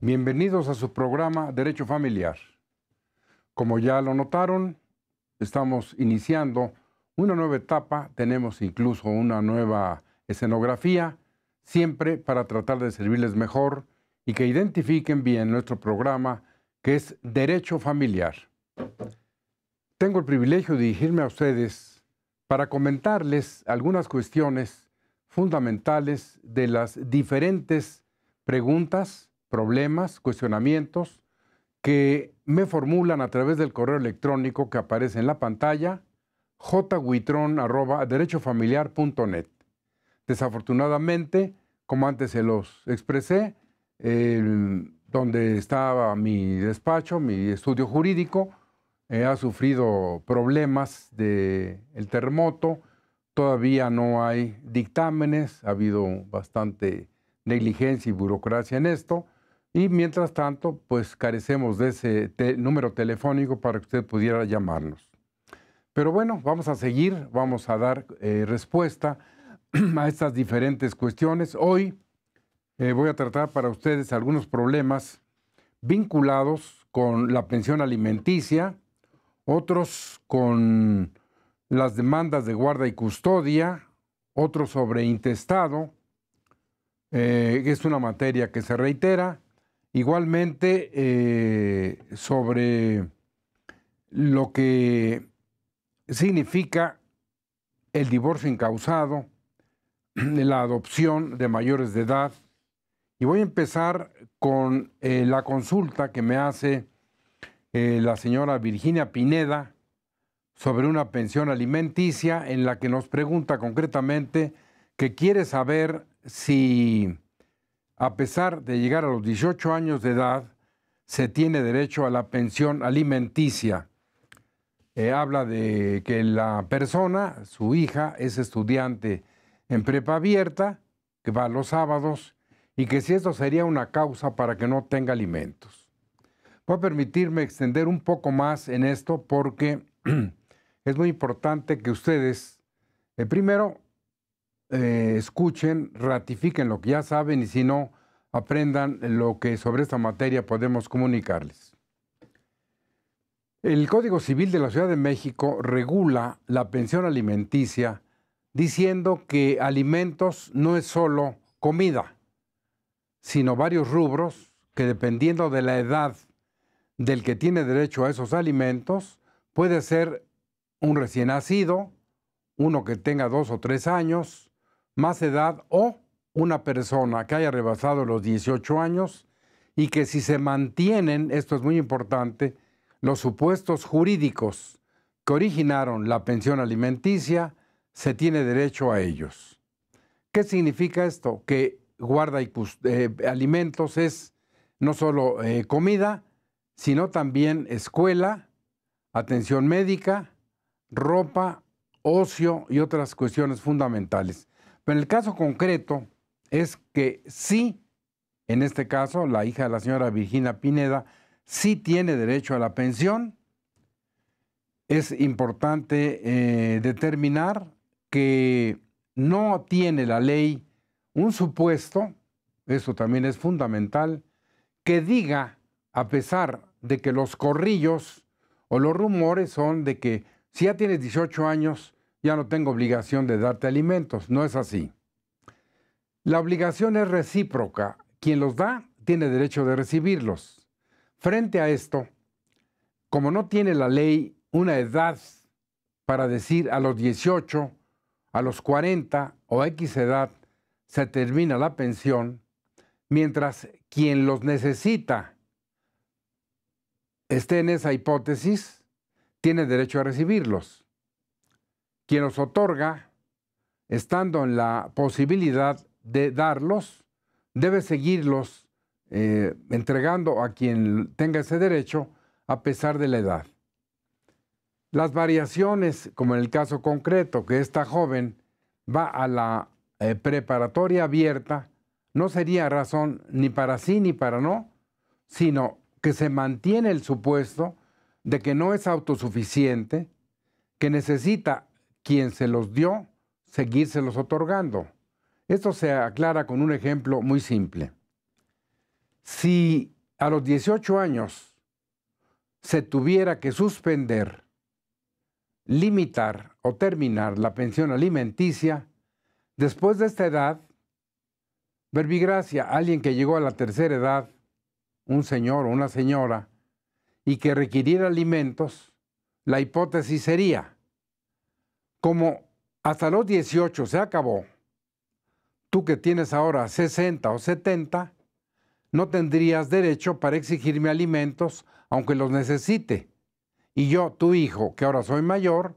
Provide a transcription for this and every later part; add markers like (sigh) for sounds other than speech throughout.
Bienvenidos a su programa Derecho Familiar. Como ya lo notaron, estamos iniciando una nueva etapa, tenemos incluso una nueva escenografía, siempre para tratar de servirles mejor y que identifiquen bien nuestro programa que es Derecho Familiar. Tengo el privilegio de dirigirme a ustedes para comentarles algunas cuestiones fundamentales de las diferentes preguntas, problemas, cuestionamientos que me formulan a través del correo electrónico que aparece en la pantalla, jguitron.derechofamiliar.net. Desafortunadamente, como antes se los expresé, donde estaba mi despacho, mi estudio jurídico, eh, ha sufrido problemas del terremoto, todavía no hay dictámenes, ha habido bastante negligencia y burocracia en esto, y mientras tanto, pues carecemos de ese número telefónico para que usted pudiera llamarnos. Pero bueno, vamos a seguir, vamos a dar eh, respuesta (clears throat) a estas diferentes cuestiones. Hoy eh, voy a tratar para ustedes algunos problemas vinculados con la pensión alimenticia, otros con las demandas de guarda y custodia, otros sobre intestado, eh, es una materia que se reitera, igualmente eh, sobre lo que significa el divorcio incausado, la adopción de mayores de edad. Y voy a empezar con eh, la consulta que me hace eh, la señora Virginia Pineda sobre una pensión alimenticia en la que nos pregunta concretamente que quiere saber si a pesar de llegar a los 18 años de edad se tiene derecho a la pensión alimenticia. Eh, habla de que la persona, su hija, es estudiante en prepa abierta, que va los sábados, y que si esto sería una causa para que no tenga alimentos. Voy a permitirme extender un poco más en esto porque (clears throat) es muy importante que ustedes, eh, primero, eh, escuchen, ratifiquen lo que ya saben y si no, aprendan lo que sobre esta materia podemos comunicarles. El Código Civil de la Ciudad de México regula la pensión alimenticia diciendo que alimentos no es solo comida, sino varios rubros que dependiendo de la edad del que tiene derecho a esos alimentos, puede ser un recién nacido, uno que tenga dos o tres años, más edad o una persona que haya rebasado los 18 años y que si se mantienen, esto es muy importante, los supuestos jurídicos que originaron la pensión alimenticia, se tiene derecho a ellos. ¿Qué significa esto? Que guarda y eh, alimentos es no solo eh, comida, sino también escuela, atención médica, ropa, ocio y otras cuestiones fundamentales. Pero en el caso concreto es que sí, en este caso, la hija de la señora Virginia Pineda sí tiene derecho a la pensión. Es importante eh, determinar que no tiene la ley un supuesto, eso también es fundamental, que diga, a pesar de que los corrillos o los rumores son de que si ya tienes 18 años, ya no tengo obligación de darte alimentos. No es así. La obligación es recíproca. Quien los da tiene derecho de recibirlos. Frente a esto, como no tiene la ley una edad para decir a los 18 a los 40 o X edad se termina la pensión, mientras quien los necesita esté en esa hipótesis, tiene derecho a recibirlos. Quien los otorga, estando en la posibilidad de darlos, debe seguirlos eh, entregando a quien tenga ese derecho a pesar de la edad. Las variaciones, como en el caso concreto, que esta joven va a la eh, preparatoria abierta, no sería razón ni para sí ni para no, sino que se mantiene el supuesto de que no es autosuficiente, que necesita quien se los dio seguírselos otorgando. Esto se aclara con un ejemplo muy simple. Si a los 18 años se tuviera que suspender limitar o terminar la pensión alimenticia después de esta edad, verbigracia, alguien que llegó a la tercera edad, un señor o una señora, y que requiriera alimentos, la hipótesis sería, como hasta los 18 se acabó, tú que tienes ahora 60 o 70, no tendrías derecho para exigirme alimentos aunque los necesite y yo, tu hijo, que ahora soy mayor,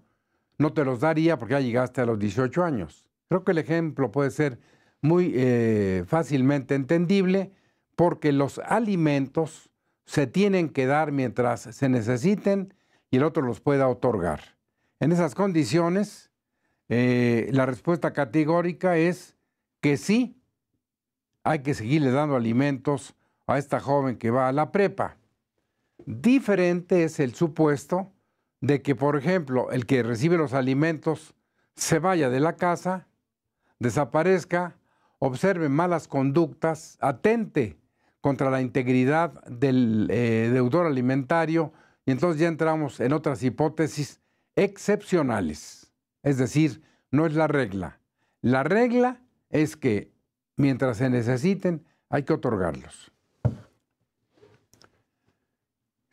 no te los daría porque ya llegaste a los 18 años. Creo que el ejemplo puede ser muy eh, fácilmente entendible porque los alimentos se tienen que dar mientras se necesiten y el otro los pueda otorgar. En esas condiciones, eh, la respuesta categórica es que sí, hay que seguirle dando alimentos a esta joven que va a la prepa. Diferente es el supuesto de que, por ejemplo, el que recibe los alimentos se vaya de la casa, desaparezca, observe malas conductas, atente contra la integridad del eh, deudor alimentario y entonces ya entramos en otras hipótesis excepcionales. Es decir, no es la regla. La regla es que mientras se necesiten hay que otorgarlos.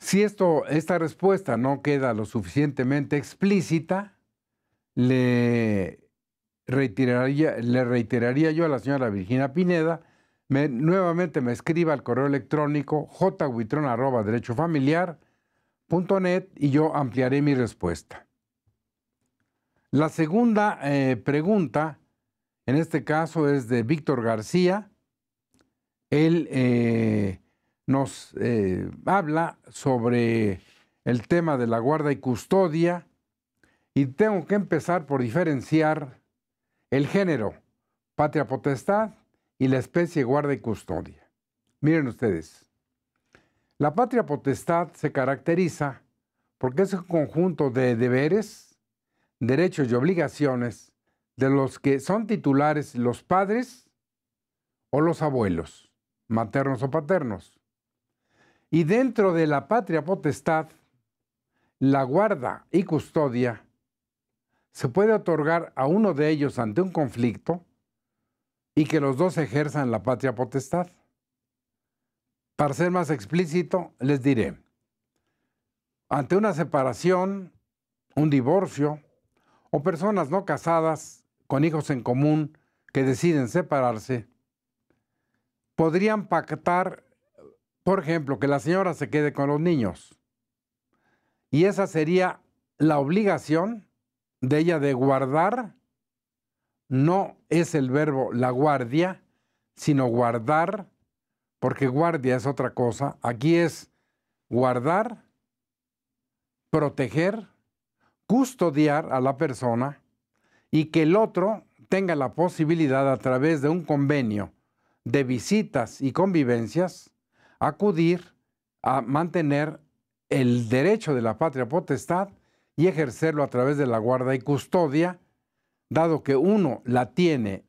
Si esto, esta respuesta no queda lo suficientemente explícita, le reiteraría, le reiteraría yo a la señora Virginia Pineda, nuevamente me escriba al correo electrónico net y yo ampliaré mi respuesta. La segunda eh, pregunta, en este caso, es de Víctor García. Él eh, nos eh, habla sobre el tema de la guarda y custodia y tengo que empezar por diferenciar el género, patria potestad y la especie guarda y custodia. Miren ustedes, la patria potestad se caracteriza porque es un conjunto de deberes, derechos y obligaciones de los que son titulares los padres o los abuelos, maternos o paternos y dentro de la patria potestad, la guarda y custodia se puede otorgar a uno de ellos ante un conflicto y que los dos ejerzan la patria potestad. Para ser más explícito, les diré, ante una separación, un divorcio o personas no casadas con hijos en común que deciden separarse, podrían pactar por ejemplo, que la señora se quede con los niños. Y esa sería la obligación de ella de guardar, no es el verbo la guardia, sino guardar, porque guardia es otra cosa. Aquí es guardar, proteger, custodiar a la persona y que el otro tenga la posibilidad a través de un convenio de visitas y convivencias acudir a mantener el derecho de la patria potestad y ejercerlo a través de la guarda y custodia, dado que uno la tiene,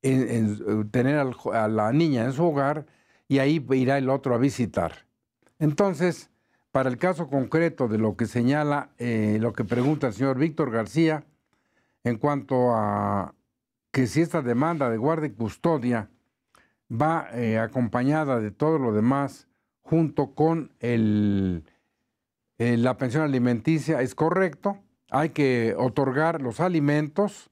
tener a la niña en su hogar y ahí irá el otro a visitar. Entonces, para el caso concreto de lo que señala, eh, lo que pregunta el señor Víctor García, en cuanto a que si esta demanda de guarda y custodia va eh, acompañada de todo lo demás junto con el, eh, la pensión alimenticia, es correcto. Hay que otorgar los alimentos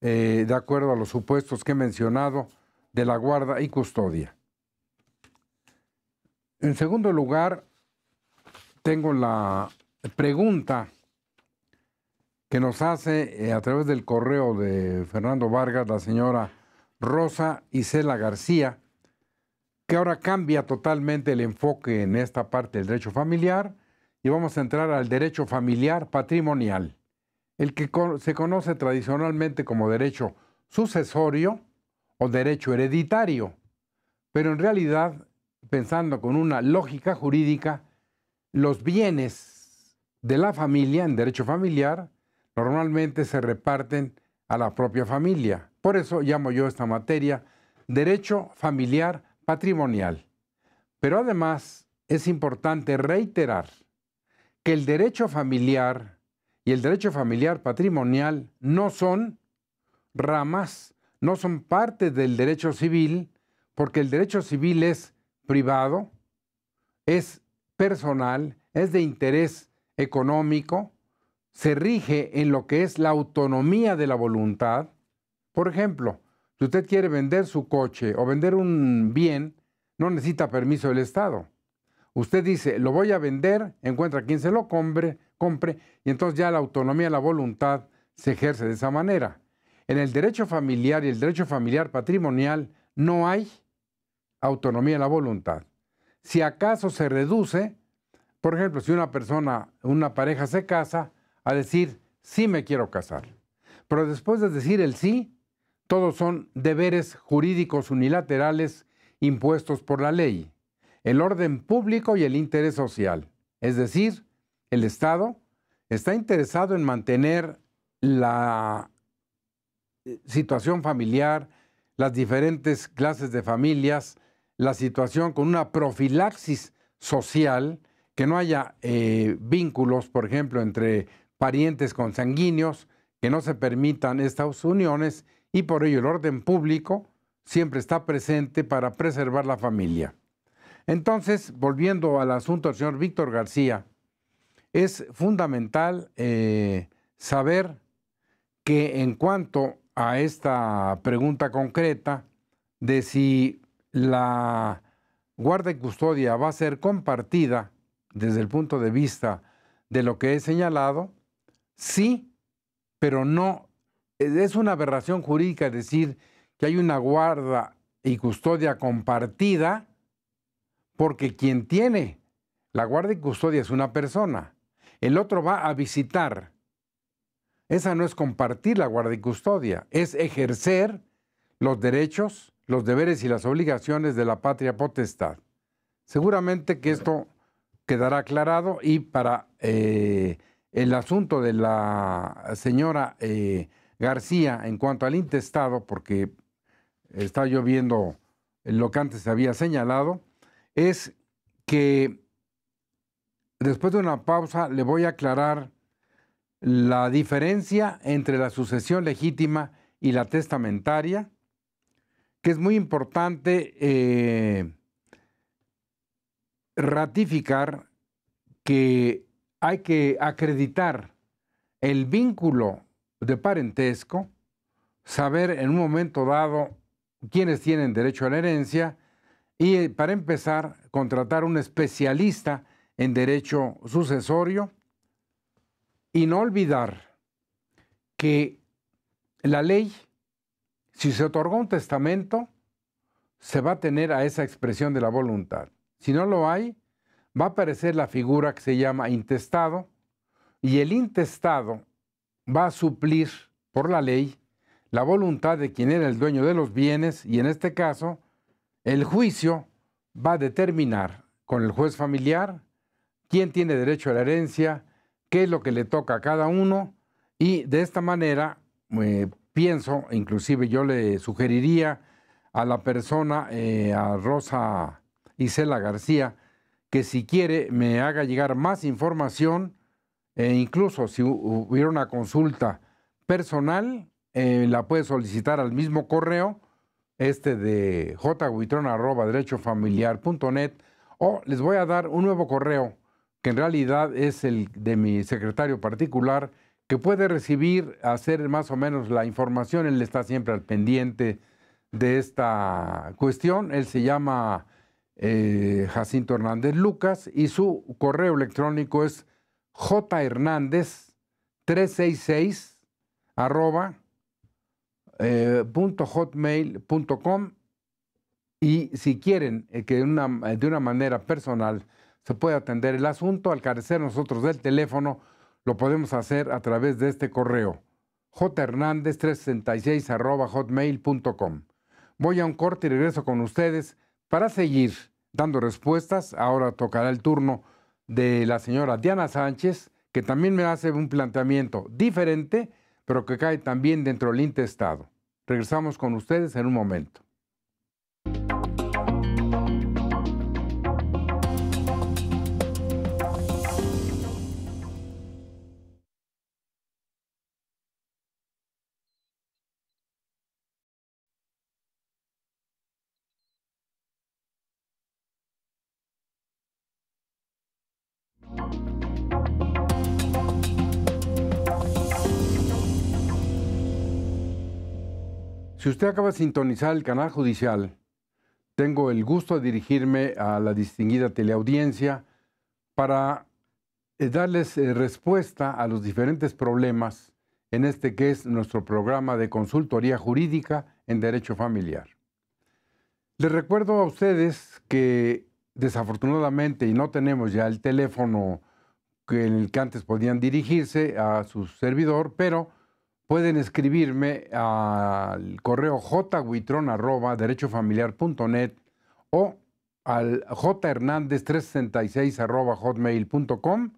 eh, de acuerdo a los supuestos que he mencionado de la guarda y custodia. En segundo lugar, tengo la pregunta que nos hace a través del correo de Fernando Vargas la señora Rosa Isela García, que ahora cambia totalmente el enfoque en esta parte del derecho familiar y vamos a entrar al derecho familiar patrimonial, el que se conoce tradicionalmente como derecho sucesorio o derecho hereditario, pero en realidad, pensando con una lógica jurídica, los bienes de la familia en derecho familiar normalmente se reparten a la propia familia. Por eso llamo yo esta materia derecho familiar patrimonial. Pero además es importante reiterar que el derecho familiar y el derecho familiar patrimonial no son ramas, no son parte del derecho civil, porque el derecho civil es privado, es personal, es de interés económico, se rige en lo que es la autonomía de la voluntad, por ejemplo, si usted quiere vender su coche o vender un bien, no necesita permiso del Estado. Usted dice, lo voy a vender, encuentra quien se lo compre, compre, y entonces ya la autonomía, la voluntad se ejerce de esa manera. En el derecho familiar y el derecho familiar patrimonial no hay autonomía de la voluntad. Si acaso se reduce, por ejemplo, si una persona, una pareja se casa, a decir, sí me quiero casar. Pero después de decir el sí, todos son deberes jurídicos unilaterales impuestos por la ley, el orden público y el interés social. Es decir, el Estado está interesado en mantener la eh, situación familiar, las diferentes clases de familias, la situación con una profilaxis social, que no haya eh, vínculos, por ejemplo, entre parientes consanguíneos, que no se permitan estas uniones y por ello el orden público siempre está presente para preservar la familia. Entonces, volviendo al asunto del señor Víctor García, es fundamental eh, saber que en cuanto a esta pregunta concreta de si la guarda y custodia va a ser compartida desde el punto de vista de lo que he señalado, sí, pero no es una aberración jurídica decir que hay una guarda y custodia compartida porque quien tiene la guarda y custodia es una persona. El otro va a visitar. Esa no es compartir la guarda y custodia, es ejercer los derechos, los deberes y las obligaciones de la patria potestad. Seguramente que esto quedará aclarado y para eh, el asunto de la señora eh, García en cuanto al intestado, porque está lloviendo, lo que antes había señalado, es que después de una pausa le voy a aclarar la diferencia entre la sucesión legítima y la testamentaria, que es muy importante eh, ratificar que hay que acreditar el vínculo de parentesco, saber en un momento dado quiénes tienen derecho a la herencia y eh, para empezar contratar un especialista en derecho sucesorio y no olvidar que la ley, si se otorgó un testamento, se va a tener a esa expresión de la voluntad. Si no lo hay, va a aparecer la figura que se llama intestado y el intestado va a suplir por la ley la voluntad de quien era el dueño de los bienes y en este caso el juicio va a determinar con el juez familiar quién tiene derecho a la herencia, qué es lo que le toca a cada uno y de esta manera eh, pienso, inclusive yo le sugeriría a la persona, eh, a Rosa Isela García, que si quiere me haga llegar más información e incluso si hubiera una consulta personal, eh, la puede solicitar al mismo correo, este de jhuitrón.derechofamiliar.net, o les voy a dar un nuevo correo, que en realidad es el de mi secretario particular, que puede recibir, hacer más o menos la información, él está siempre al pendiente de esta cuestión, él se llama eh, Jacinto Hernández Lucas y su correo electrónico es Hernández 366 arroba eh, punto hotmail.com y si quieren eh, que eh, de una manera personal se pueda atender el asunto, al carecer nosotros del teléfono, lo podemos hacer a través de este correo jhernández 366 arroba hotmail.com. Voy a un corte y regreso con ustedes para seguir dando respuestas. Ahora tocará el turno de la señora Diana Sánchez, que también me hace un planteamiento diferente, pero que cae también dentro del Intestado. Regresamos con ustedes en un momento. Si usted acaba de sintonizar el canal judicial, tengo el gusto de dirigirme a la distinguida teleaudiencia para eh, darles eh, respuesta a los diferentes problemas en este que es nuestro programa de consultoría jurídica en derecho familiar. Les recuerdo a ustedes que desafortunadamente y no tenemos ya el teléfono en el que antes podían dirigirse a su servidor, pero pueden escribirme al correo net o al jhernandez366 hotmail.com,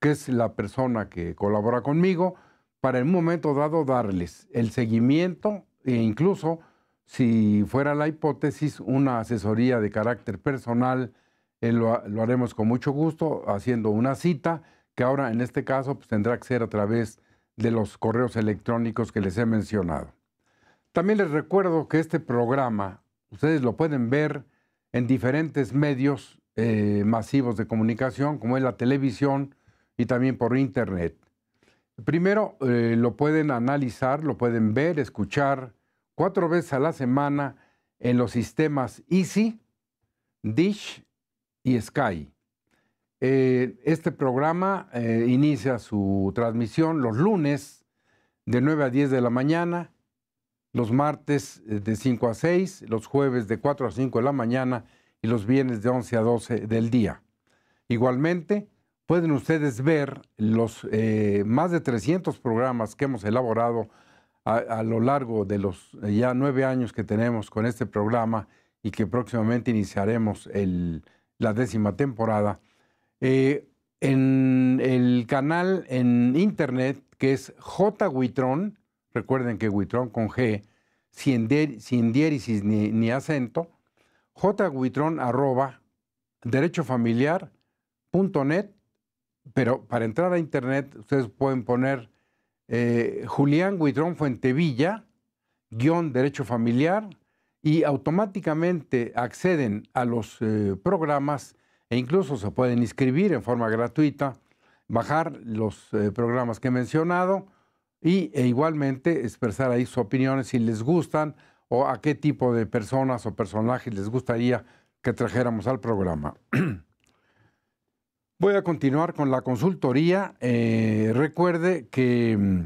que es la persona que colabora conmigo, para en un momento dado darles el seguimiento e incluso, si fuera la hipótesis, una asesoría de carácter personal, eh, lo, haremos con mucho gusto haciendo una cita que ahora en este caso pues, tendrá que ser a través de los correos electrónicos que les he mencionado. También les recuerdo que este programa ustedes lo pueden ver en diferentes medios eh, masivos de comunicación, como es la televisión y también por internet. Primero, eh, lo pueden analizar, lo pueden ver, escuchar cuatro veces a la semana en los sistemas Easy, Dish y Sky. Eh, este programa eh, inicia su transmisión los lunes de 9 a 10 de la mañana, los martes eh, de 5 a 6, los jueves de 4 a 5 de la mañana y los viernes de 11 a 12 del día. Igualmente, pueden ustedes ver los más de 300 programas que hemos elaborado a, lo largo de los ya nueve años que tenemos con este programa y que próximamente iniciaremos la décima temporada eh, en el canal en internet que es JWitron, recuerden que Witron con G, sin, diéresis ni, acento, jwitron arroba derechofamiliar.net, pero para entrar a internet ustedes pueden poner eh, Julián witron Fuentevilla, guión derecho familiar, y automáticamente acceden a los eh, programas e incluso se pueden inscribir en forma gratuita, bajar los eh, programas que he mencionado e igualmente expresar ahí sus opiniones si les gustan o a qué tipo de personas o personajes les gustaría que trajéramos al programa. (clears throat) Voy a continuar con la consultoría. Eh, recuerde que mm,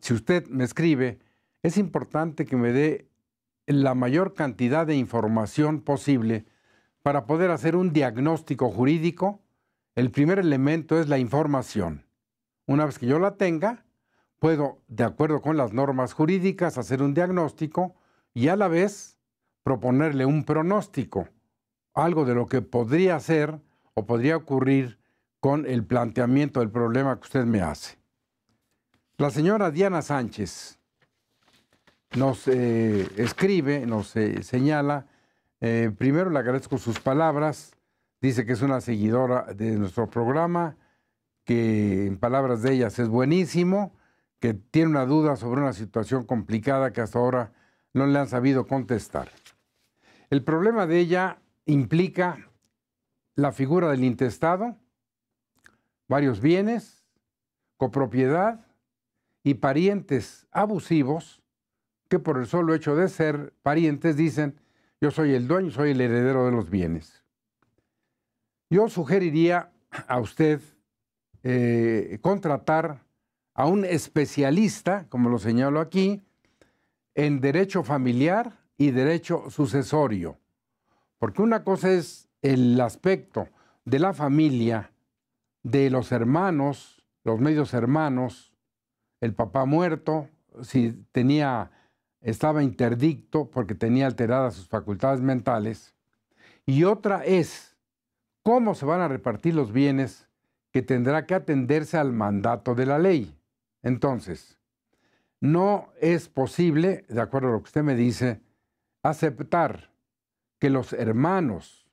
si usted me escribe, es importante que me dé la mayor cantidad de información posible para poder hacer un diagnóstico jurídico, el primer elemento es la información. Una vez que yo la tenga, puedo, de acuerdo con las normas jurídicas, hacer un diagnóstico y a la vez proponerle un pronóstico, algo de lo que podría ser o podría ocurrir con el planteamiento del problema que usted me hace. La señora Diana Sánchez nos eh, escribe, nos eh, señala, eh, primero le agradezco sus palabras. Dice que es una seguidora de nuestro programa, que en palabras de ellas es buenísimo, que tiene una duda sobre una situación complicada que hasta ahora no le han sabido contestar. El problema de ella implica la figura del intestado, varios bienes, copropiedad y parientes abusivos que por el solo hecho de ser parientes dicen yo soy el dueño, soy el heredero de los bienes. Yo sugeriría a usted eh, contratar a un especialista, como lo señalo aquí, en derecho familiar y derecho sucesorio. Porque una cosa es el aspecto de la familia, de los hermanos, los medios hermanos, el papá muerto, si tenía estaba interdicto porque tenía alteradas sus facultades mentales, y otra es cómo se van a repartir los bienes que tendrá que atenderse al mandato de la ley. Entonces, no es posible, de acuerdo a lo que usted me dice, aceptar que los hermanos,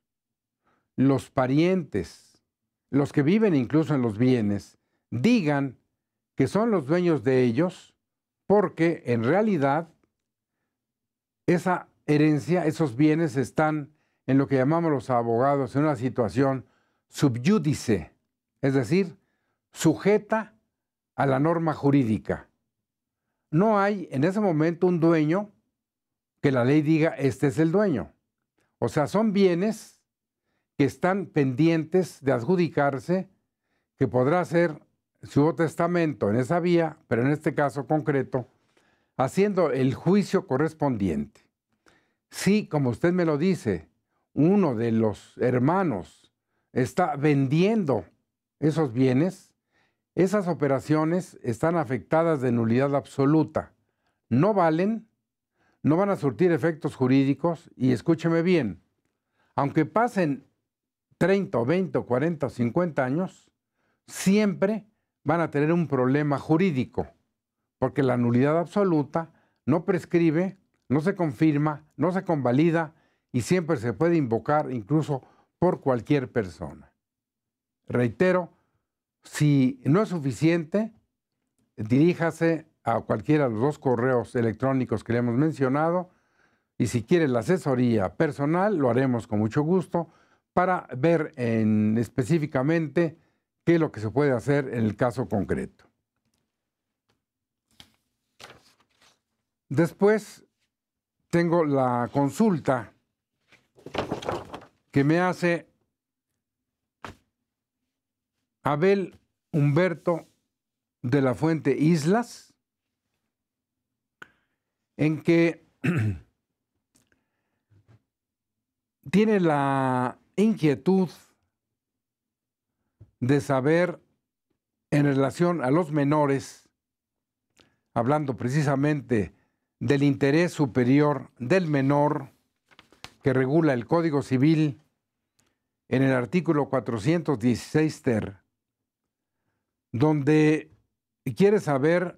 los parientes, los que viven incluso en los bienes, digan que son los dueños de ellos porque en realidad esa herencia, esos bienes están en lo que llamamos los abogados en una situación subyúdice, es decir, sujeta a la norma jurídica. No hay en ese momento un dueño que la ley diga, este es el dueño. O sea, son bienes que están pendientes de adjudicarse, que podrá ser su testamento en esa vía, pero en este caso concreto, haciendo el juicio correspondiente. Si, como usted me lo dice, uno de los hermanos está vendiendo esos bienes, esas operaciones están afectadas de nulidad absoluta. No valen, no van a surtir efectos jurídicos y escúcheme bien, aunque pasen 30 o 20 o 40 o 50 años, siempre van a tener un problema jurídico porque la nulidad absoluta no prescribe, no se confirma, no se convalida y siempre se puede invocar incluso por cualquier persona. Reitero, si no es suficiente, diríjase a cualquiera de los dos correos electrónicos que le hemos mencionado y si quiere la asesoría personal, lo haremos con mucho gusto para ver en, específicamente qué es lo que se puede hacer en el caso concreto. Después tengo la consulta que me hace Abel Humberto de la Fuente Islas, en que (clears throat) tiene la inquietud de saber en relación a los menores, hablando precisamente del interés superior del menor que regula el Código Civil en el artículo 416 ter, donde quiere saber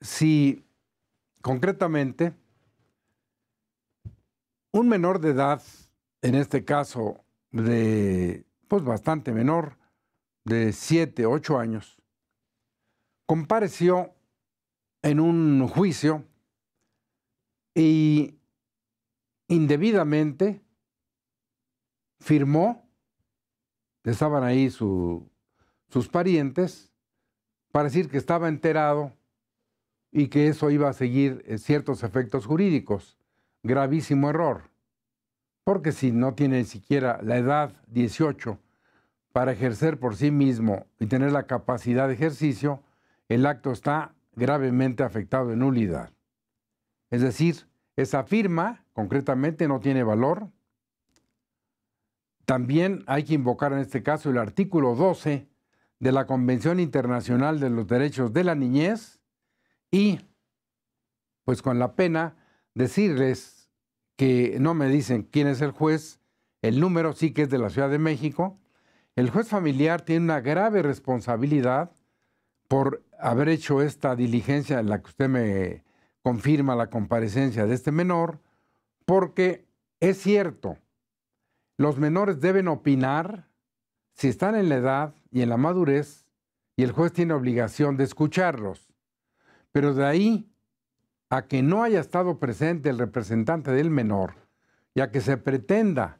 si concretamente un menor de edad, en este caso de pues bastante menor, de 7, 8 años, compareció en un juicio y indebidamente firmó, estaban ahí sus parientes, para decir que estaba enterado y que eso iba a seguir eh, ciertos efectos jurídicos. Gravísimo error, porque si no tiene ni siquiera la edad 18 para ejercer por sí mismo y tener la capacidad de ejercicio, el acto está gravemente afectado de nulidad. Es decir, esa firma concretamente no tiene valor. También hay que invocar en este caso el artículo 12 de la Convención Internacional de los Derechos de la Niñez y pues con la pena decirles que no me dicen quién es el juez, el número sí que es de la Ciudad de México. El juez familiar tiene una grave responsabilidad por haber hecho esta diligencia en la que usted me confirma la comparecencia de este menor, porque es cierto, los menores deben opinar si están en la edad y en la madurez, y el juez tiene obligación de escucharlos. Pero de ahí a que no haya estado presente el representante del menor y a que se pretenda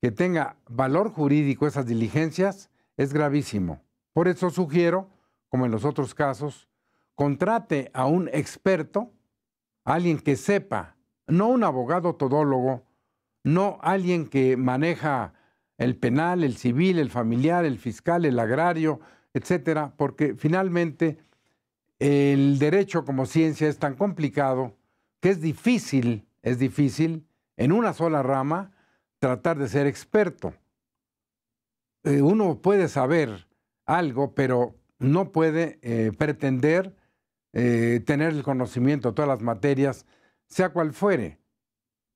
que tenga valor jurídico esas diligencias, es gravísimo. Por eso sugiero, como en los otros casos, contrate a un experto alguien que sepa, no un abogado todólogo, no alguien que maneja el penal, el civil, el familiar, el fiscal, el agrario, etcétera, porque finalmente el derecho como ciencia es tan complicado que es difícil, es difícil en una sola rama tratar de ser experto. Eh, uno puede saber algo, pero no puede eh, pretender eh, tener el conocimiento de todas las materias, sea cual fuere.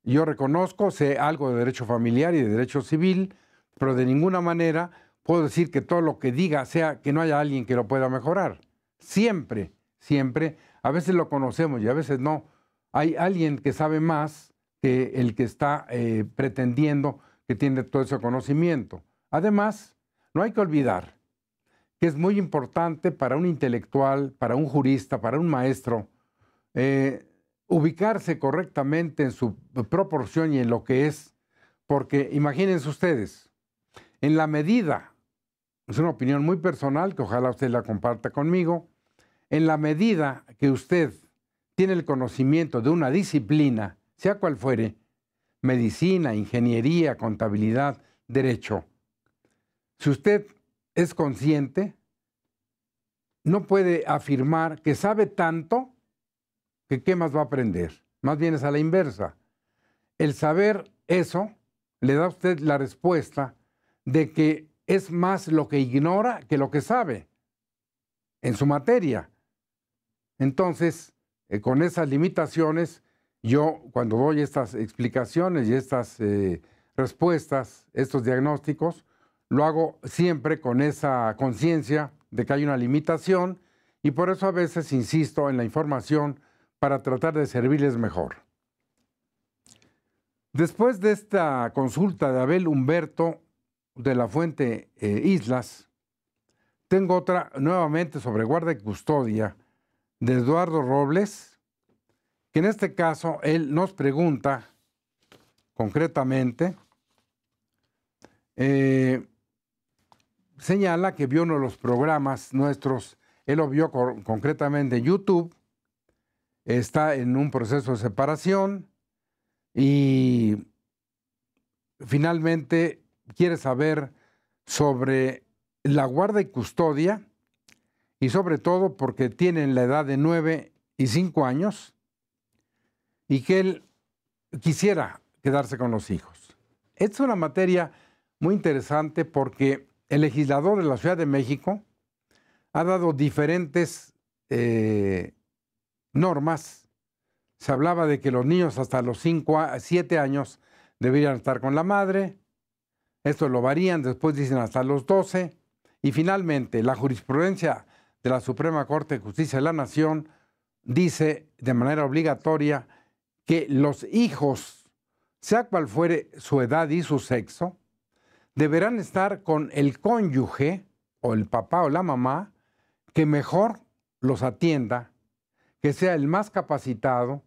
Yo reconozco, sé algo de derecho familiar y de derecho civil, pero de ninguna manera puedo decir que todo lo que diga sea que no haya alguien que lo pueda mejorar. Siempre, siempre, a veces lo conocemos y a veces no. Hay alguien que sabe más que el que está eh, pretendiendo que tiene todo ese conocimiento. Además, no hay que olvidar que es muy importante para un intelectual, para un jurista, para un maestro, eh, ubicarse correctamente en su proporción y en lo que es, porque imagínense ustedes, en la medida, es una opinión muy personal que ojalá usted la comparta conmigo, en la medida que usted tiene el conocimiento de una disciplina, sea cual fuere, medicina, ingeniería, contabilidad, derecho, si usted es consciente, no puede afirmar que sabe tanto que qué más va a aprender. Más bien es a la inversa. El saber eso le da a usted la respuesta de que es más lo que ignora que lo que sabe en su materia. Entonces, eh, con esas limitaciones, yo cuando doy estas explicaciones y estas eh, respuestas, estos diagnósticos, lo hago siempre con esa conciencia de que hay una limitación y por eso a veces insisto en la información para tratar de servirles mejor. Después de esta consulta de Abel Humberto de la Fuente eh, Islas, tengo otra nuevamente sobre guarda y custodia de Eduardo Robles, que en este caso él nos pregunta concretamente eh, señala que vio uno de los programas nuestros, él lo vio concretamente en YouTube, está en un proceso de separación y finalmente quiere saber sobre la guarda y custodia y sobre todo porque tienen la edad de 9 y 5 años y que él quisiera quedarse con los hijos. es una materia muy interesante porque el legislador de la Ciudad de México ha dado diferentes eh, normas. Se hablaba de que los niños hasta los 7 años deberían estar con la madre. Esto lo varían, después dicen hasta los 12. Y finalmente, la jurisprudencia de la Suprema Corte de Justicia de la Nación dice de manera obligatoria que los hijos, sea cual fuere su edad y su sexo, deberán estar con el cónyuge o el papá o la mamá que mejor los atienda, que sea el más capacitado,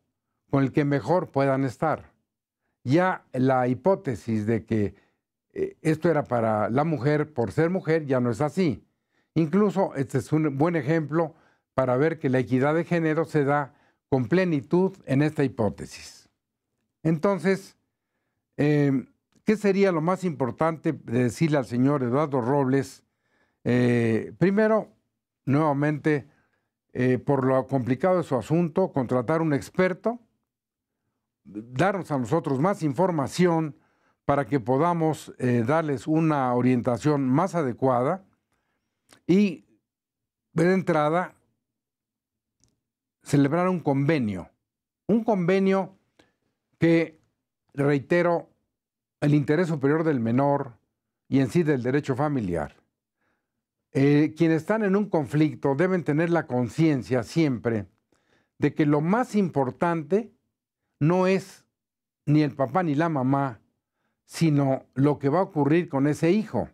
con el que mejor puedan estar. Ya la hipótesis de que eh, esto era para la mujer por ser mujer ya no es así. Incluso este es un buen ejemplo para ver que la equidad de género se da con plenitud en esta hipótesis. Entonces, em, ¿Qué sería lo más importante decirle al señor Eduardo Robles? Eh, primero, nuevamente, eh, por lo complicado de su asunto, contratar un experto, darnos a nosotros más información para que podamos eh, darles una orientación más adecuada y de entrada celebrar un convenio, un convenio que, reitero, el interés superior del menor y en sí del derecho familiar. Eh, quienes están en un conflicto deben tener la conciencia siempre de que lo más importante no es ni el papá ni la mamá, sino lo que va a ocurrir con ese hijo.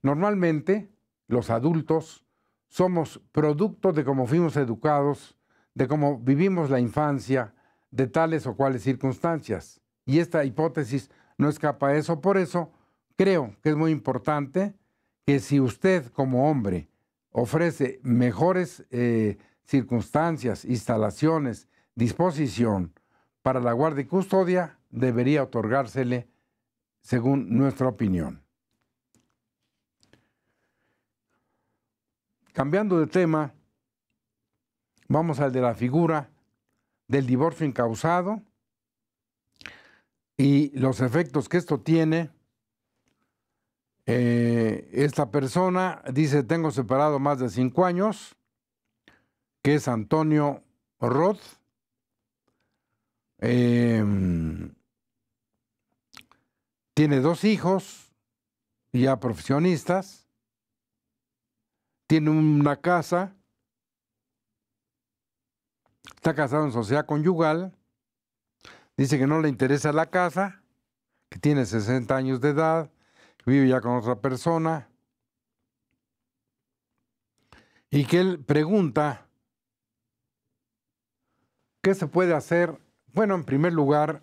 Normalmente los adultos somos producto de cómo fuimos educados, de cómo vivimos la infancia, de tales o cuales circunstancias. Y esta hipótesis no escapa eso. Por eso creo que es muy importante que si usted como hombre ofrece mejores eh, circunstancias, instalaciones, disposición para la guardia y custodia, debería otorgársele según nuestra opinión. Cambiando de tema, vamos al de la figura del divorcio incausado y los efectos que esto tiene. Eh, esta persona dice, tengo separado más de cinco años, que es Antonio Roth. Em, tiene dos hijos, ya profesionistas. Tiene una casa. Está casado en sociedad conyugal Dice que no le interesa la casa, que tiene 60 años de edad, vive ya con otra persona. Y que él pregunta, ¿qué se puede hacer? Bueno, en primer lugar,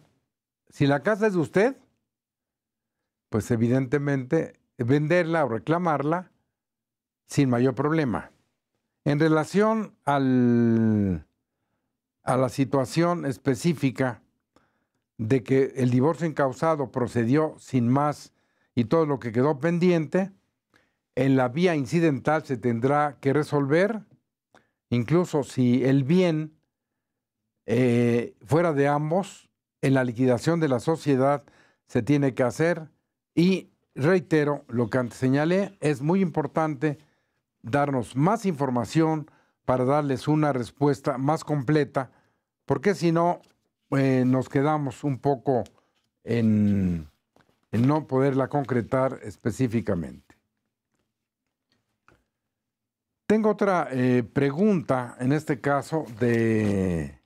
si la casa es de usted, pues evidentemente venderla o reclamarla sin mayor problema. En relación a la situación específica de que el divorcio encausado procedió sin más y todo lo que quedó pendiente, en la vía incidental se tendrá que resolver, incluso si el bien eh, fuera de ambos, en la liquidación de la sociedad se tiene que hacer y reitero lo que antes señalé, es muy importante darnos más información para darles una respuesta más completa, porque si no, eh, nos quedamos un poco en, no poderla concretar específicamente. Tengo otra eh, pregunta, en este caso, de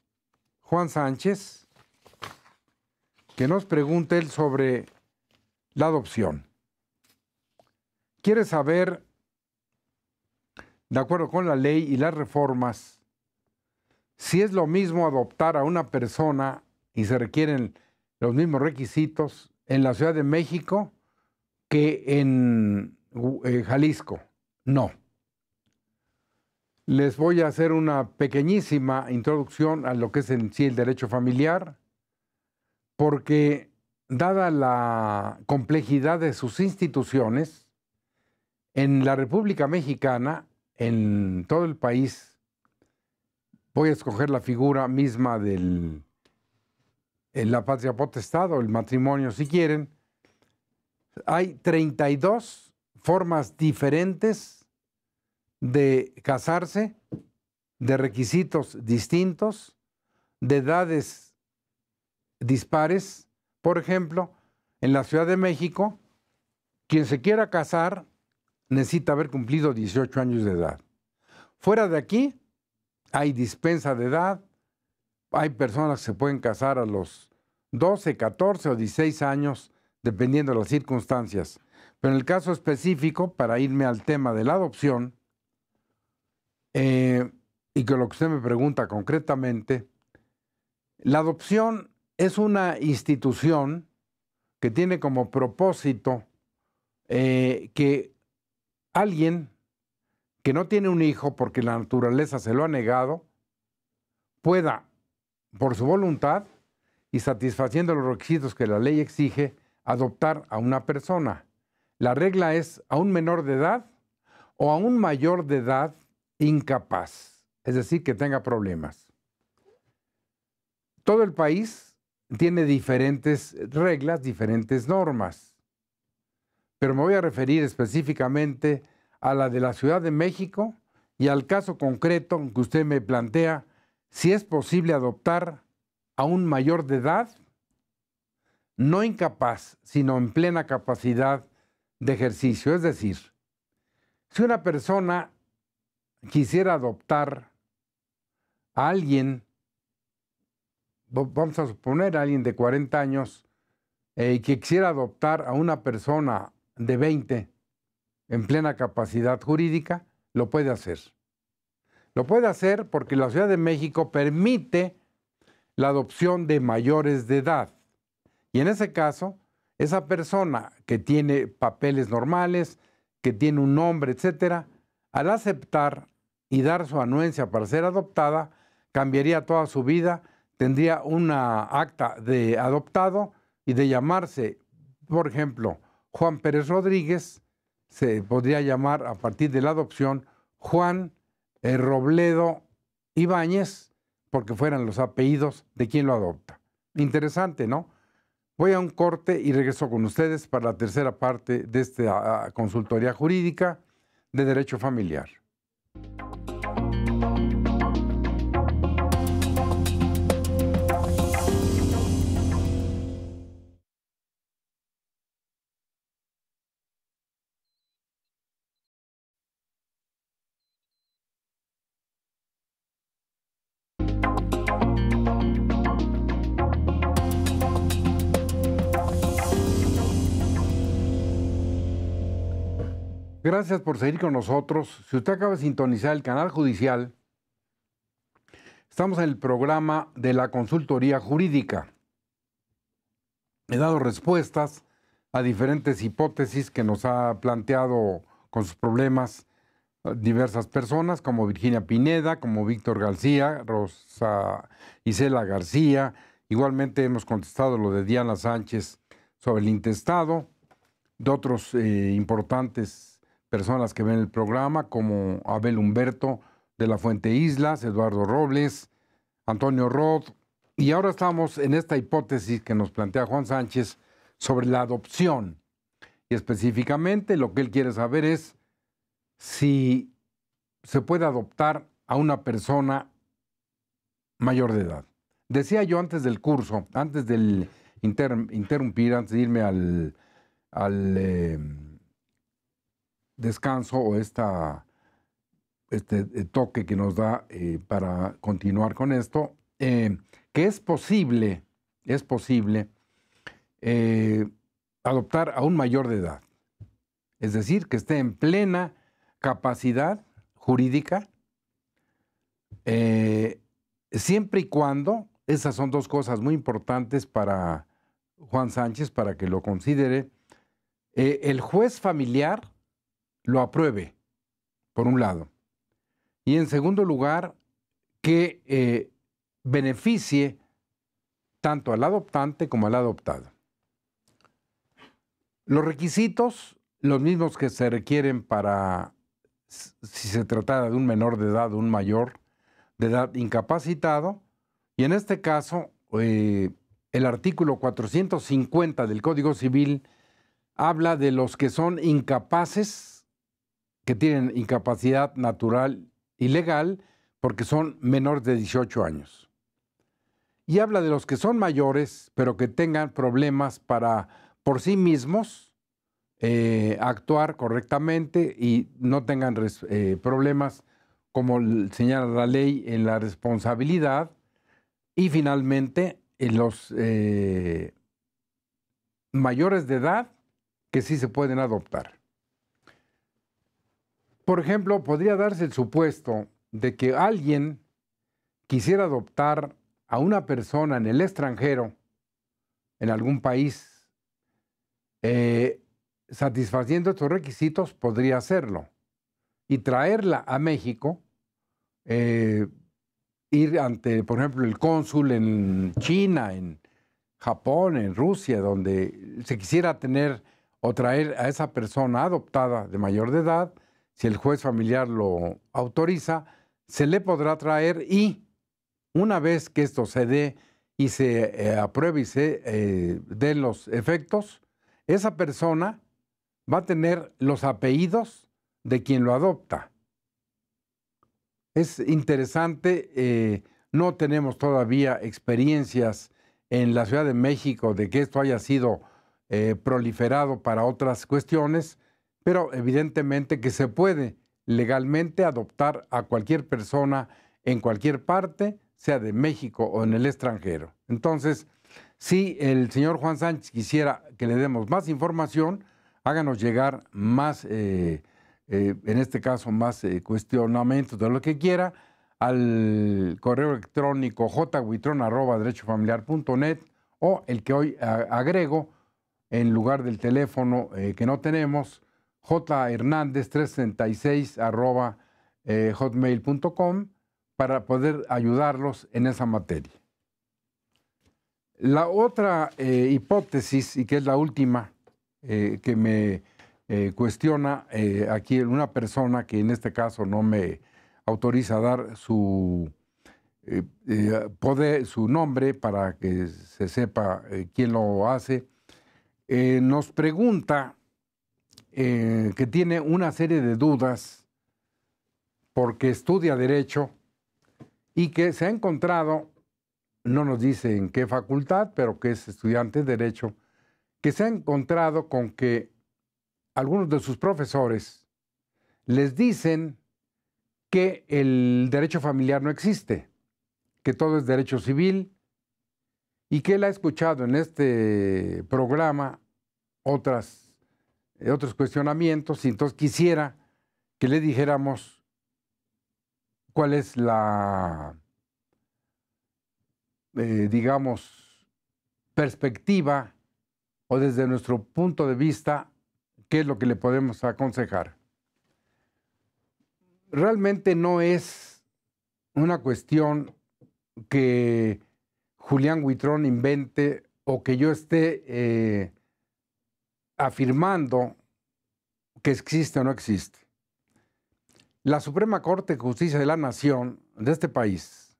Juan Sánchez, que nos pregunta él sobre la adopción. Quiere saber, de acuerdo con la ley y las reformas, si es lo mismo adoptar a una persona y se requieren los mismos requisitos en la Ciudad de México que en eh, Jalisco. No. Les voy a hacer una pequeñísima introducción a lo que es en sí el derecho familiar, porque dada la complejidad de sus instituciones, en la República Mexicana, en todo el país voy a escoger la figura misma del en la patria potestad o el matrimonio si quieren, hay 32 formas diferentes de casarse, de requisitos distintos, de edades dispares. Por ejemplo, en la Ciudad de México, quien se quiera casar necesita haber cumplido 18 años de edad. Fuera de aquí, hay dispensa de edad, hay personas que se pueden casar a los 12, 14 o 16 años, dependiendo de las circunstancias. Pero en el caso específico, para irme al tema de la adopción, eh, y que lo que usted me pregunta concretamente, la adopción es una institución que tiene como propósito eh, que alguien que no tiene un hijo porque la naturaleza se lo ha negado, pueda, por su voluntad y satisfaciendo los requisitos que la ley exige, adoptar a una persona. La regla es a un menor de edad o a un mayor de edad incapaz, es decir, que tenga problemas. Todo el país tiene diferentes reglas, diferentes normas, pero me voy a referir específicamente a a la de la Ciudad de México y al caso concreto que usted me plantea, si es posible adoptar a un mayor de edad, no incapaz, sino en plena capacidad de ejercicio. Es decir, si una persona quisiera adoptar a alguien, vamos a suponer a alguien de 40 años, eh, y que quisiera adoptar a una persona de 20, en plena capacidad jurídica, lo puede hacer. Lo puede hacer porque la Ciudad de México permite la adopción de mayores de edad. Y en ese caso, esa persona que tiene papeles normales, que tiene un nombre, etcétera, al aceptar y dar su anuencia para ser adoptada, cambiaría toda su vida, tendría una acta de adoptado y de llamarse, por ejemplo, Juan Pérez Rodríguez, se podría llamar a partir de la adopción Juan eh, Robledo Ibáñez, porque fueran los apellidos de quien lo adopta. Interesante, ¿no? Voy a un corte y regreso con ustedes para la tercera parte de esta ah, consultoría jurídica de derecho familiar. Gracias por seguir con nosotros. Si usted acaba de sintonizar el canal judicial, estamos en el programa de la consultoría jurídica. He dado respuestas a diferentes hipótesis que nos ha planteado con sus problemas eh, diversas personas, como Virginia Pineda, como Víctor García, Rosa Isela García. Igualmente hemos contestado lo de Diana Sánchez sobre el intestado, de otros eh, importantes personas que ven el programa, como Abel Humberto de la Fuente Islas, Eduardo Robles, Antonio Rod Y ahora estamos en esta hipótesis que nos plantea Juan Sánchez sobre la adopción. Y específicamente lo que él quiere saber es si se puede adoptar a una persona mayor de edad. Decía yo antes del curso, antes del interrumpir, antes de irme al, al eh, descanso o esta, este eh, toque que nos da eh, para continuar con esto, eh, que es posible, es posible adoptar a un mayor de edad. Es decir, que esté en plena capacidad jurídica, siempre y cuando, esas son dos cosas muy importantes para Juan Sánchez, para que lo considere, el juez familiar lo apruebe, por un lado. Y en segundo lugar, que eh, beneficie tanto al adoptante como al adoptado. Los requisitos, los mismos que se requieren para si se tratara de un menor de edad o un mayor de edad incapacitado, y en este caso eh, el artículo 450 del Código Civil habla de los que son incapaces que tienen incapacidad natural y legal porque son menores de 18 años. Y habla de los que son mayores, pero que tengan problemas para por sí mismos eh, actuar correctamente y no tengan eh, problemas, como señala la ley, en la responsabilidad. Y finalmente, los eh, mayores de edad que sí se pueden adoptar. Por ejemplo, podría darse el supuesto de que alguien quisiera adoptar a una persona en el extranjero, en algún país, eh, satisfaciendo estos requisitos, podría hacerlo. Y traerla a México, eh, ir ante, por ejemplo, el cónsul en China, en Japón, en Rusia, donde se quisiera tener o traer a esa persona adoptada de mayor de edad, si el juez familiar lo autoriza, se le podrá traer y una vez que esto se dé y se eh, apruebe y se eh, los efectos, esa persona va a tener los apellidos de quien lo adopta. Es interesante, eh, no tenemos todavía experiencias en la Ciudad de México de que esto haya sido proliferado para otras cuestiones, pero evidentemente que se puede legalmente adoptar a cualquier persona en cualquier parte, sea de México o en el extranjero. Entonces, si el señor Juan Sánchez quisiera que le demos más información, háganos llegar más, eh, eh, en este caso, más eh, cuestionamientos de lo que quiera al correo electrónico jhuitron.net o el que hoy agrego en lugar del teléfono que no tenemos, jhernández366 eh, hotmail.com para poder ayudarlos en esa materia. La otra eh, hipótesis, y que es la última eh, que me cuestiona aquí una persona que en este caso no me autoriza a dar su, poder, su nombre para que se sepa quién lo hace, nos pregunta eh, que tiene una serie de dudas porque estudia derecho y que se ha encontrado, no nos dice en qué facultad, pero que es estudiante de derecho, que se ha encontrado con que algunos de sus profesores les dicen que el derecho familiar no existe, que todo es derecho civil y que él ha escuchado en este programa otras eh, otros cuestionamientos, y entonces quisiera que le dijéramos cuál es la, eh, digamos, perspectiva o desde nuestro punto de vista, qué es lo que le podemos aconsejar. Realmente no es una cuestión que Julián Huitrón invente o que yo esté eh, afirmando que existe o no existe. La Suprema Corte de Justicia de la Nación de este país,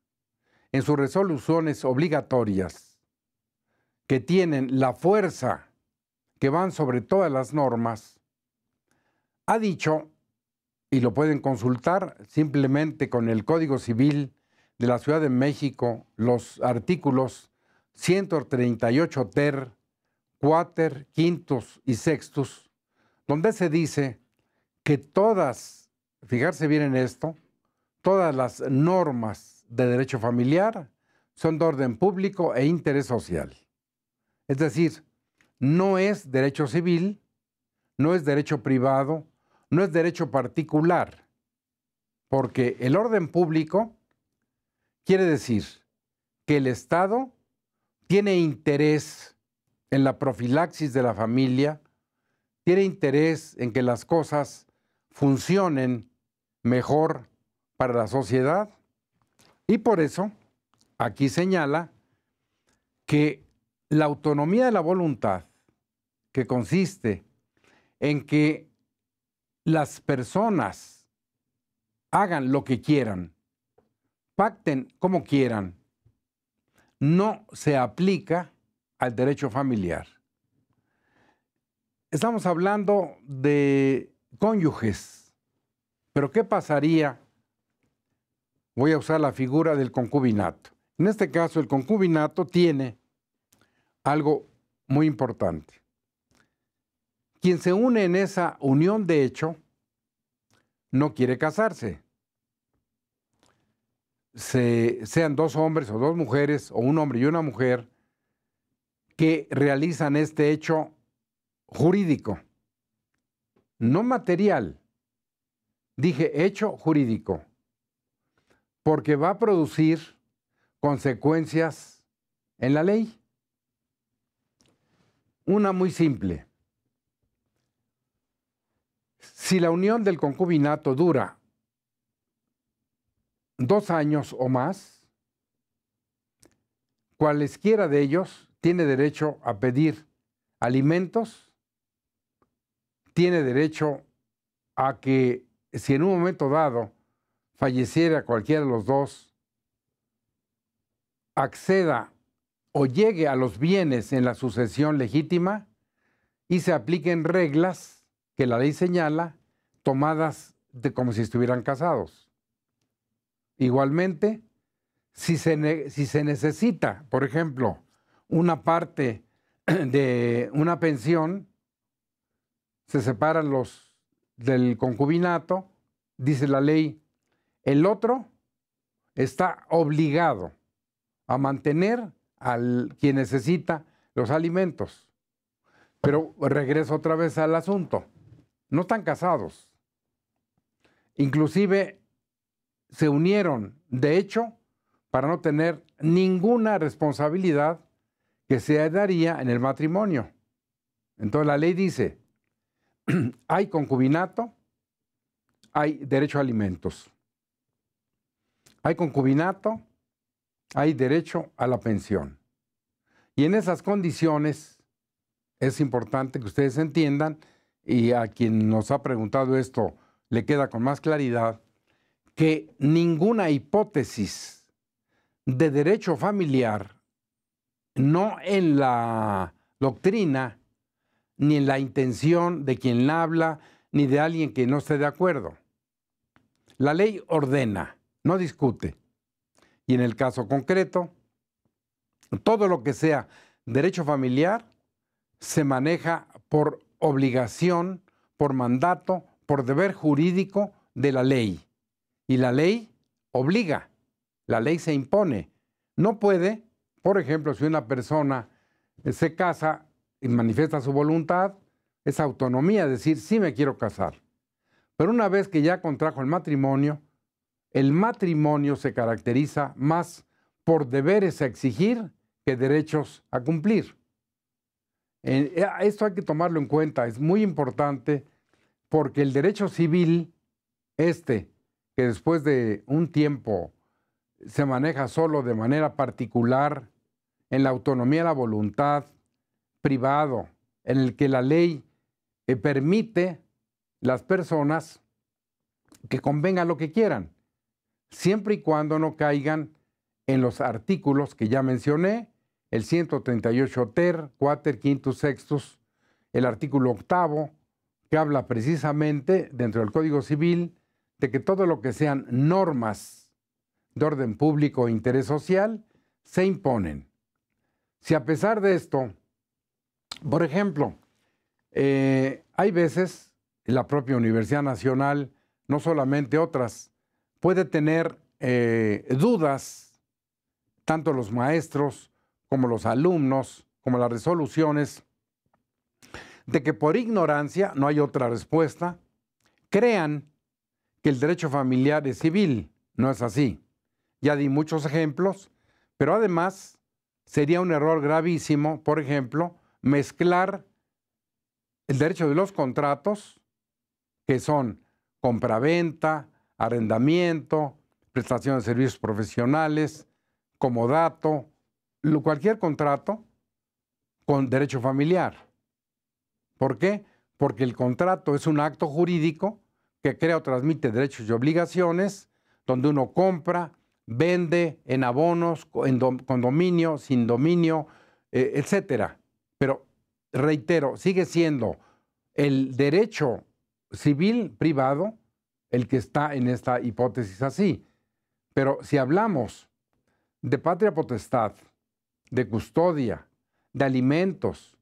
en sus resoluciones obligatorias, que tienen la fuerza que van sobre todas las normas, ha dicho, y lo pueden consultar simplemente con el Código Civil de la Ciudad de México, los artículos 138 ter Cuater, quintos y sextos, donde se dice que todas, fijarse bien en esto, todas las normas de derecho familiar son de orden público e interés social. Es decir, no es derecho civil, no es derecho privado, no es derecho particular, porque el orden público quiere decir que el Estado tiene interés en la profilaxis de la familia, tiene interés en que las cosas funcionen mejor para la sociedad y por eso aquí señala que la autonomía de la voluntad, que consiste en que las personas hagan lo que quieran, pacten como quieran, no se aplica al derecho familiar. Estamos hablando de cónyuges, pero ¿qué pasaría? Voy a usar la figura del concubinato. En este caso, el concubinato tiene algo muy importante. Quien se une en esa unión de hecho no quiere casarse. sean dos hombres o dos mujeres o un hombre y una mujer, que realizan este hecho jurídico, no material. Dije hecho jurídico, porque va a producir consecuencias en la ley. Una muy simple. Si la unión del concubinato dura dos años o más, cualesquiera de ellos tiene derecho a pedir alimentos, tiene derecho a que si en un momento dado falleciera cualquiera de los dos, acceda o llegue a los bienes en la sucesión legítima y se apliquen reglas que la ley señala tomadas de como si estuvieran casados. Igualmente, si se necesita, por ejemplo, una parte de una pensión, se separan los del concubinato, dice la ley, el otro está obligado a mantener al quien necesita los alimentos. Pero regreso otra vez al asunto. No están casados. Inclusive se unieron, de hecho, para no tener ninguna responsabilidad que se daría en el matrimonio. Entonces la ley dice, (clears throat) hay concubinato, hay derecho a alimentos. Hay concubinato, hay derecho a la pensión. Y en esas condiciones es importante que ustedes entiendan, y a quien nos ha preguntado esto le queda con más claridad, que ninguna hipótesis de derecho familiar no en la doctrina, ni en la intención de quien la habla, ni de alguien que no esté de acuerdo. La ley ordena, no discute. Y en el caso concreto, todo lo que sea derecho familiar se maneja por obligación, por mandato, por deber jurídico de la ley. Y la ley obliga, la ley se impone. No puede por ejemplo, si una persona eh, se casa y manifiesta su voluntad, es autonomía decir, sí me quiero casar. Pero una vez que ya contrajo el matrimonio, el matrimonio se caracteriza más por deberes a exigir que derechos a cumplir. Eh, eh, esto hay que tomarlo en cuenta, es muy importante porque el derecho civil, este, que después de un tiempo se maneja solo de manera particular en la autonomía de la voluntad, privado, en el que la ley eh, permite las personas que convengan lo que quieran, siempre y cuando no caigan en los artículos que ya mencioné, el 138 ter, cuater, quintus, sextos, el artículo octavo, que habla precisamente dentro del Código Civil de que todo lo que sean normas de orden público e interés social se imponen. Si a pesar de esto, por ejemplo, eh, hay veces la propia Universidad Nacional, no solamente otras, puede tener eh, dudas, tanto los maestros como los alumnos, como las resoluciones, de que por ignorancia, no hay otra respuesta, crean que el derecho familiar es civil. No es así. Ya di muchos ejemplos, pero además sería un error gravísimo, por ejemplo, mezclar el derecho de los contratos, que son compraventa, arrendamiento, prestación de servicios profesionales, como dato, cualquier contrato con derecho familiar. ¿Por qué? Porque el contrato es un acto jurídico que crea o transmite derechos y obligaciones, donde uno compra, vende en abonos, en condominio, dominio, sin dominio, eh, etcétera. Pero reitero, sigue siendo el derecho civil privado el que está en esta hipótesis así. Pero si hablamos de patria potestad, de custodia, de alimentos,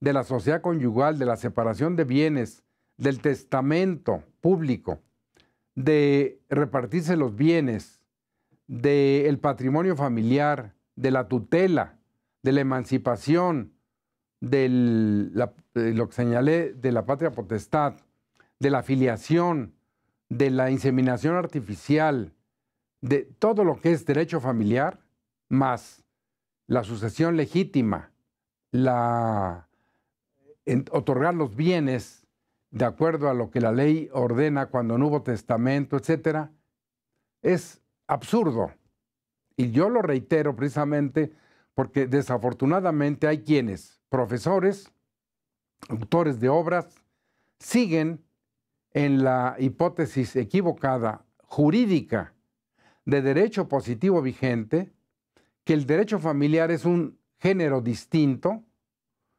de la sociedad conyugal, de la separación de bienes, del testamento público, de repartirse los bienes, del patrimonio familiar, de la tutela, de la emancipación, de eh, lo que señalé, de la patria potestad, de la filiación, de la inseminación artificial, de todo lo que es derecho familiar, más la sucesión legítima, la, otorgar los bienes de acuerdo a lo que la ley ordena cuando no hubo testamento, etcétera, es absurdo. Y yo lo reitero precisamente porque desafortunadamente hay quienes, profesores, autores de obras, siguen en la hipótesis equivocada jurídica de derecho positivo vigente, que el derecho familiar es un género distinto,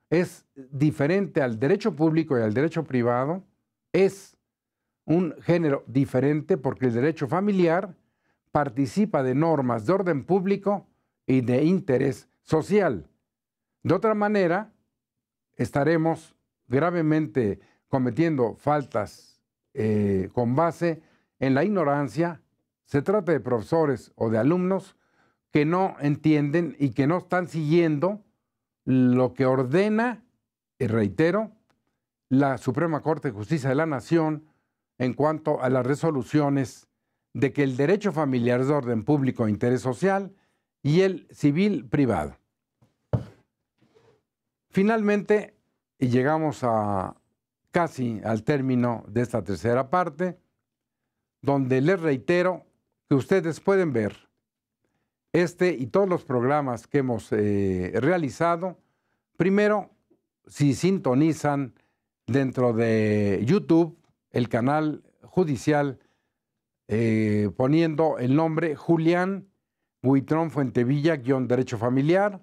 es diferente al derecho público y al derecho privado, es un género diferente porque el derecho familiar participa de normas de orden público y de interés social. De otra manera, estaremos gravemente cometiendo faltas eh, con base en la ignorancia. Se trata de profesores o de alumnos que no entienden y que no están siguiendo lo que ordena, y reitero, la Suprema Corte de Justicia de la Nación en cuanto a las resoluciones de que el derecho familiar es de orden público e interés social y el civil privado. Finalmente, y llegamos a casi al término de esta tercera parte, donde les reitero que ustedes pueden ver este y todos los programas que hemos eh, realizado. Primero, si sintonizan dentro de YouTube el canal judicial eh, poniendo el nombre Julián Buitrón Fuentevilla, guión derecho familiar,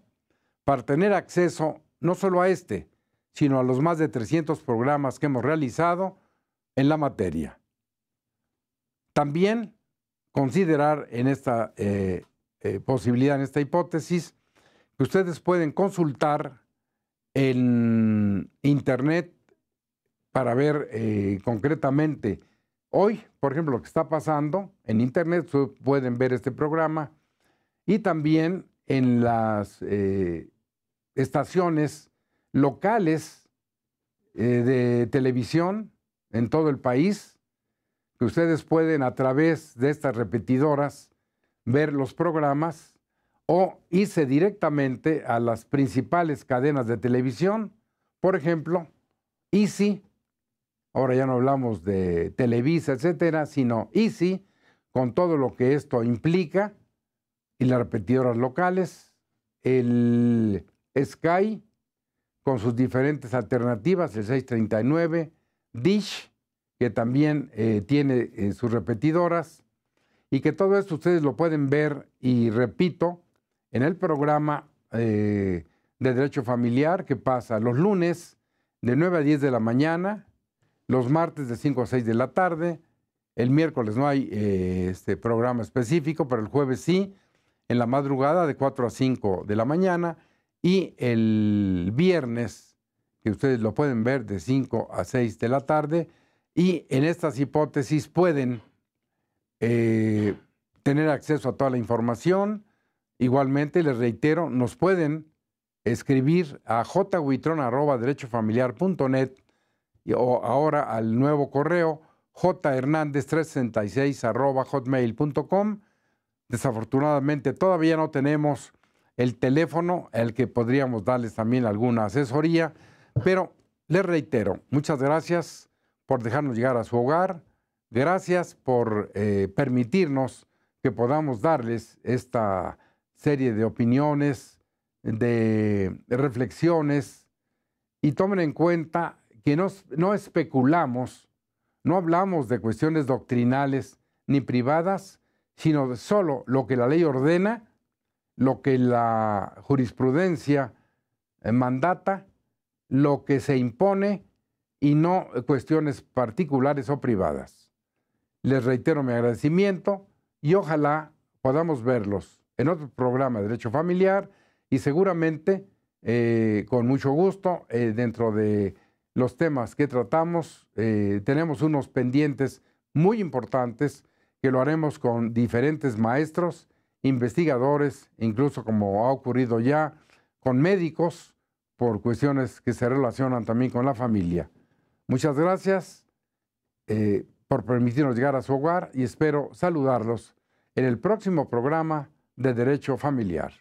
para tener acceso no solo a este, sino a los más de 300 programas que hemos realizado en la materia. También considerar en esta eh, eh, posibilidad, en esta hipótesis, que ustedes pueden consultar en internet para ver concretamente Hoy, por ejemplo, lo que está pasando en Internet, pueden ver este programa y también en las eh, estaciones locales eh, de televisión en todo el país, que ustedes pueden a través de estas repetidoras ver los programas o irse directamente a las principales cadenas de televisión, por ejemplo, Easy ahora ya no hablamos de Televisa, etcétera, sino Easy, con todo lo que esto implica, y las repetidoras locales, el Sky, con sus diferentes alternativas, el 639, Dish, que también eh, tiene eh, sus repetidoras, y que todo esto ustedes lo pueden ver, y repito, en el programa eh, de Derecho Familiar que pasa los lunes de 9 a 10 de la mañana, los martes de 5 a 6 de la tarde. El miércoles no hay eh, este programa específico, pero el jueves sí, en la madrugada de 4 a 5 de la mañana. Y el viernes, que ustedes lo pueden ver, de 5 a 6 de la tarde. Y en estas hipótesis pueden eh, tener acceso a toda la información. Igualmente, les reitero, nos pueden escribir a derechofamiliar.net ahora al nuevo correo jhernández 366 hotmail.com. Desafortunadamente todavía no tenemos el teléfono al que podríamos darles también alguna asesoría, pero les reitero, muchas gracias por dejarnos llegar a su hogar, gracias por eh, permitirnos que podamos darles esta serie de opiniones, de reflexiones y tomen en cuenta que no, especulamos, no hablamos de cuestiones doctrinales ni privadas, sino de solo lo que la ley ordena, lo que la jurisprudencia eh, mandata, lo que se impone y no cuestiones particulares o privadas. Les reitero mi agradecimiento y ojalá podamos verlos en otro programa de Derecho Familiar y seguramente eh, con mucho gusto eh, dentro de los temas que tratamos. Eh, tenemos unos pendientes muy importantes que lo haremos con diferentes maestros, investigadores, incluso como ha ocurrido ya, con médicos, por cuestiones que se relacionan también con la familia. Muchas gracias eh, por permitirnos llegar a su hogar y espero saludarlos en el próximo programa de Derecho Familiar.